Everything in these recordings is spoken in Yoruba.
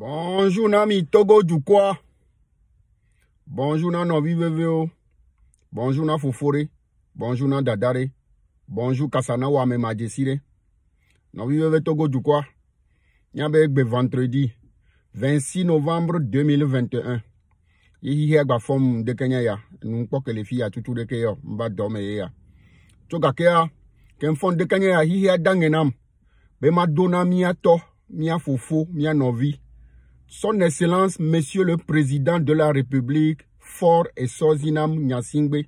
Bonjour Nami Togo du quoi Bonjour Nan Novi VVO. Bonjour na Fofore. Bonjour na Dadare. Bonjour Kasana Wame Majesire. Novi VV Togo du quoi vendredi 26 novembre 2021. Yihi ba fom de Kenya ya. Nungpo le fiya tutu de Kenya. Mba dome ye ya. Toga kea. Ken fom de Kenya ya d'angénam, Be ma dona miya to. mia fofo. mia novi. Son Excellence, Monsieur le Président de la République, Fort et Sozinam Nyasingbe.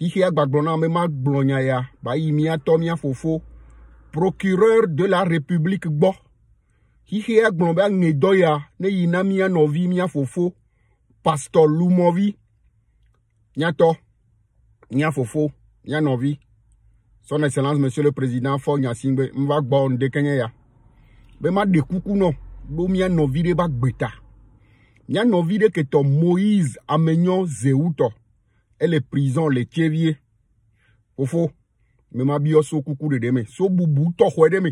Hihia Gbagbona Mema ba Baimia Tomia Fofo, procureur de la République Hiya Hihia Gbomba Ngedoya, Ne Mia Novi Mia Fofo, Pastor Lumovi. Nyato, Nya Fofo, Nya Novi. Son Excellence, Monsieur le Président, Fort Nyasingbe, Mva Gbon Bema de kuku no. ɖo mía nɔvi ɖe va gbeta mía nɔvi ɖe ketɔ moise amenyɔ zeutɔ ele prison le tsevie fofo memabiɔ so kuku ɖeɖe me so bubu tɔxɔe ɖe me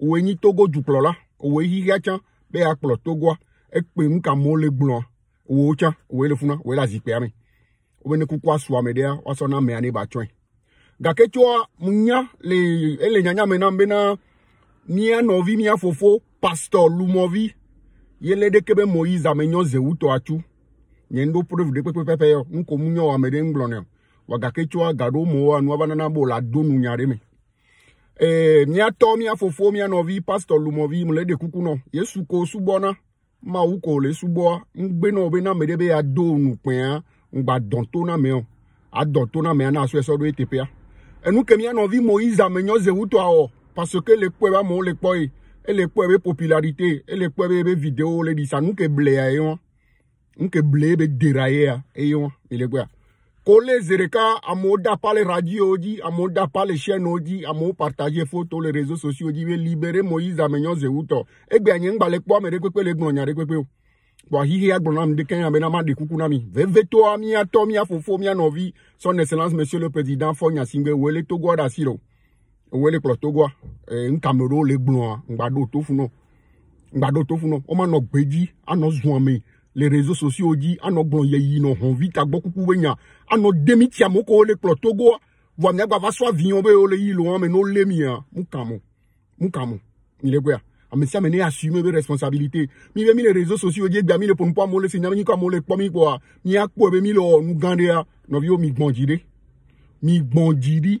woe nyi togo dukplɔla woe xixia tsã be akplɔ togoa ekpe nu ka mɔ le gblɔa woe tsã woe le funa woe le azikpuia me wobe ne kukua su ame ɖea woasɔ na amea ne ba tsɔe gake tsoa nya le ele nyanya me nam bena mía nɔvi mía fofo pastor Lumovi yele ɖe ke be Moïse ame nyɔ zewutɔ atsu nye ŋɖo prove ɖe pɛpɛpɛpɛ yɔ ŋko mu nyɔ ame ɖe ŋgblɔ nɛ wagake tso aga ɖo mowa nua va nana be wòle ado nu nya ɖe me ee míatɔ mía fofo mía nɔvi pastor Lumovi me le kuku nɔ Yesu ko subɔna mawu ko le subɔa ŋgbenɔ be na ame ɖe be ado nu kpɛa ŋgba dɔn to na mɛ o adɔ to na mɛ na asɔ esɔ ɖo eteƒea enu kemi mía nɔvi Moïse ame nyɔ zewutɔ awɔ parce que le kpɔe be amewo le kpɔ ele kpɔ ebe popularité ele kpɔ ebe ebe video le ɖisa nuke blea ye wɔn nuke ble ebe dera ye ya eye wɔn ele gbea ko le ze ɖeka amewo da pa le radio dzi amewo da pa le chaînewo dzi amewo partage foto le réseaux sociaux dzi be libéré moïse amenyɔze wutɔ egbea nye ŋgba le kpɔ ame ɖe kpekpe le gblɔ nya ɖe kpekpe o bɔn hihi agblɔ na mi ɖe kɛnyɛ bena ma ɖe kuku na mi vevetɔa miatɔ miafofo mianɔvi son excellence monsieur le président fɔ nyasi be wele togoa ɖe asi ɖo wele kplɔ togoa nukameɖewo le gblɔa ŋgbaɖo tofu nɔ ŋgbaɖo tofu nɔ woma nɔ gbe dzi anɔ zɔa me le réseaux sociaux dzi anɔ gblɔ yeyi nɔ hɔnvi tagbɔ kuku be nya anɔ demi tia mo ko wole kplɔ togoa voa miagba va sɔ aviyan be wole yi lo wɔme n'o le mia mukamo mukamo milegoya ame sia ame ne assume be responsabilité mi be mi le réseaux sociaux dzi gbea mi le ponpo amewo le si nyame nyikɔ amewo le kpɔ mi kpɔa miakpɔe be mi le wɔ nu gã ɖea nɔviwo mi gbɔn dzi ɖe mi gbɔn dzi ɖi.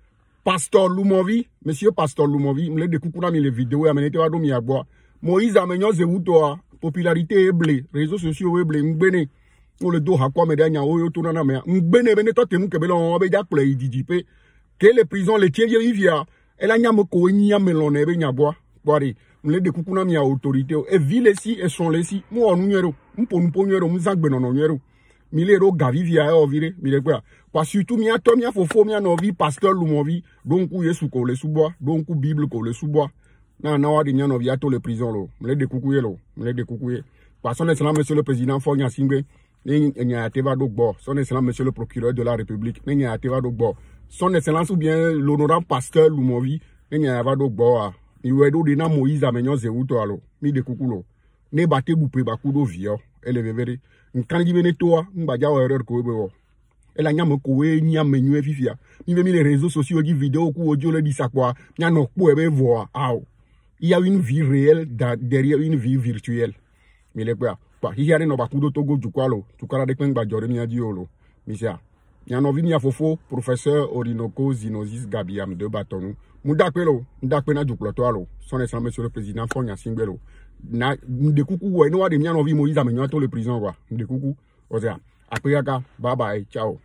Pastor Lumovi, monsieur Pastor Lumovi, mle de koukouna mi le vidéos, vous wadomi wadou Moïse amenyo ze popularité eble, réseaux sociaux eble, mbene. Ou le do hakwa Vous oyo mea. Mbene bene tote nou kebele on obe Ke le prison le tye Vous ivia, de E vile si, e son le si, nyero, mou Mille Gavivia ro gavi via e ovire mille quoi. kwa kwa surtout mi mia fofo mi pasteur lumovi donku yesu ko le subwa donku bible ko le subwa na na wadi mi le prison lo me de dekukuye lo me de dekukuye kwa son excellent monsieur le président fo Simbe, singbe ne nya ateva do son excellent monsieur le procureur de la république ne nya teva do son excellence ou bien l'honorable pasteur lumovi ne nya ava do gbo a mi wedo de na moïse amenyo zewuto alo mi dekukulo ne bate bupe bakudo vio ele veveri nkanji bene toa mbaja wa erreur ko ebe wo ela nyame ko we nyame nyue fifia mi be mi le réseaux sociaux gi vidéo ku ojo le disa kwa nya no po ebe voa aw il y a une vie réelle derrière une vie virtuelle mi le kwa kwa hiare no ba kudo togo jukwalo tukara de kwen gbajore mi adio lo mi sia Nyanonvi miyafofo, profeseur Orinoko Zinozis Gabyam de Batonou. Mou dakpe lò, mou dakpe nan djouplotwa lò. Son esan, M. le prezident, fon nyan singwe lò. Mou dekoukou wè, nou ade myanonvi Moïse ame nyo ato le prizon wè. Mou dekoukou, ozean. Ape yaka, ba bay, tchao.